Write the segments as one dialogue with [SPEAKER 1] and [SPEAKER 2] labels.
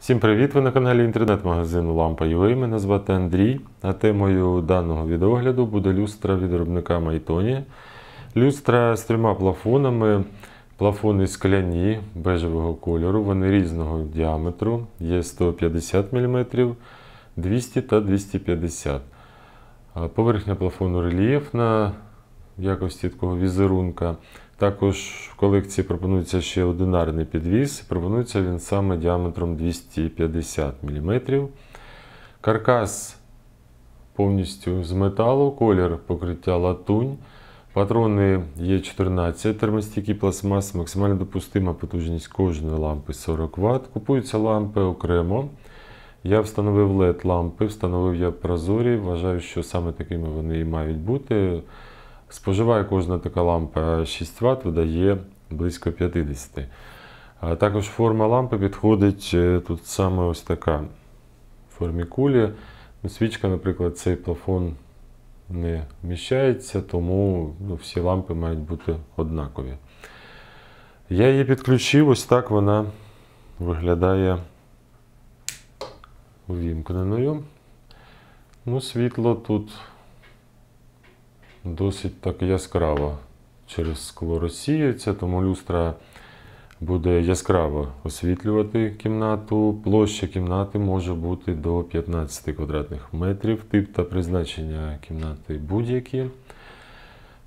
[SPEAKER 1] Всім привіт! Ви на каналі інтернет-магазину Лампа UA. Мене звати Андрій, а темою даного відеогляду буде люстра від виробника Майтоні. Люстра з трьома плафонами. Плафони скляні бежевого кольору, вони різного діаметру, є 150 мм, 200 та 250 мм. Поверхня плафону рельєфна, якості такого візерунка. Також в колекції пропонується ще одинарний підвіз. Пропонується він саме діаметром 250 мм. Каркас повністю з металу, колір покриття латунь. Патрони є 14 термостійкий пластмас, максимально допустима потужність кожної лампи 40 Вт. Купуються лампи окремо. Я встановив LED лампи, встановив я прозорі. Вважаю, що саме такими вони і мають бути. Споживає кожна така лампа 6 Вт, видає близько 50. А також форма лампи підходить е, тут саме ось така в формі кулі. Ну, свічка, наприклад, цей плафон не вміщається, тому ну, всі лампи мають бути однакові. Я її підключив, ось так вона виглядає увімкненою. Ну, Світло тут досить так яскраво через скло розсіюється, тому люстра буде яскраво освітлювати кімнату. Площа кімнати може бути до 15 квадратних метрів, тип та призначення кімнати будь-які.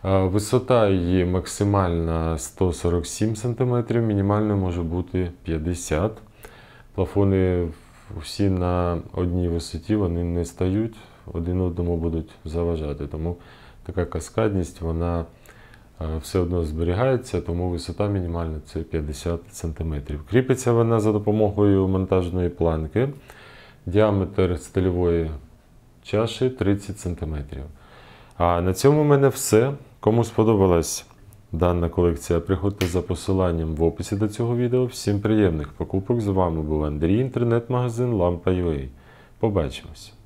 [SPEAKER 1] Висота її максимальна 147 см, мінімальна може бути 50 см. Плафони всі на одній висоті вони не стають, один одному будуть заважати. Тому така каскадність, вона е, все одно зберігається, тому висота мінімальна це 50 см. Кріпиться вона за допомогою монтажної планки. Діаметр стильової чаші 30 см. А на цьому в мене все. Кому сподобалась дана колекція, приходьте за посиланням в описі до цього відео. Всім приємних покупок! З вами був Андрій, інтернет-магазин Lampa.ua. Побачимось!